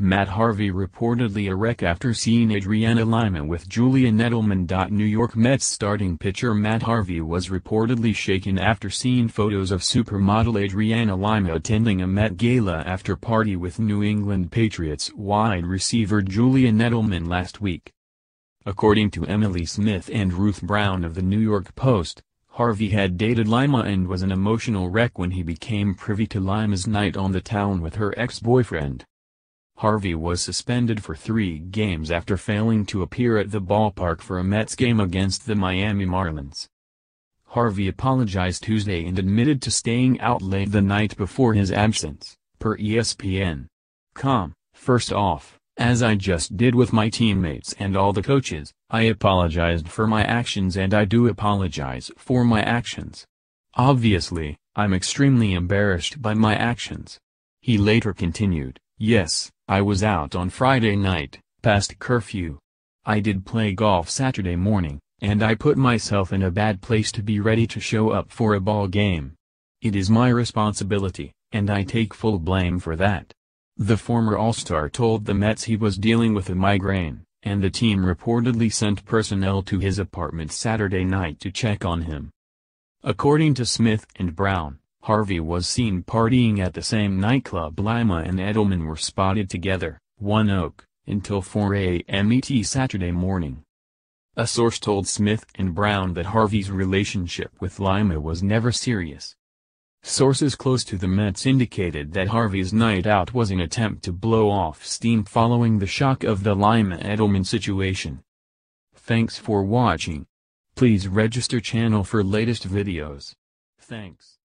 Matt Harvey reportedly a wreck after seeing Adriana Lima with Julian Edelman. New York Mets starting pitcher Matt Harvey was reportedly shaken after seeing photos of supermodel Adriana Lima attending a Met Gala after party with New England Patriots wide receiver Julian Edelman last week. According to Emily Smith and Ruth Brown of the New York Post, Harvey had dated Lima and was an emotional wreck when he became privy to Lima's night on the town with her ex-boyfriend. Harvey was suspended for three games after failing to appear at the ballpark for a Mets game against the Miami Marlins. Harvey apologized Tuesday and admitted to staying out late the night before his absence, per ESPN. "Com, First off, as I just did with my teammates and all the coaches, I apologized for my actions and I do apologize for my actions. Obviously, I'm extremely embarrassed by my actions. He later continued. Yes, I was out on Friday night, past curfew. I did play golf Saturday morning, and I put myself in a bad place to be ready to show up for a ball game. It is my responsibility, and I take full blame for that. The former All-Star told the Mets he was dealing with a migraine, and the team reportedly sent personnel to his apartment Saturday night to check on him. According to Smith and Brown, Harvey was seen partying at the same nightclub Lima and Edelman were spotted together, One Oak, until 4 a.m. ET Saturday morning. A source told Smith and Brown that Harvey's relationship with Lima was never serious. Sources close to the Mets indicated that Harvey's night out was an attempt to blow off steam following the shock of the Lima Edelman situation. Thanks for watching. Please register channel for latest videos. Thanks.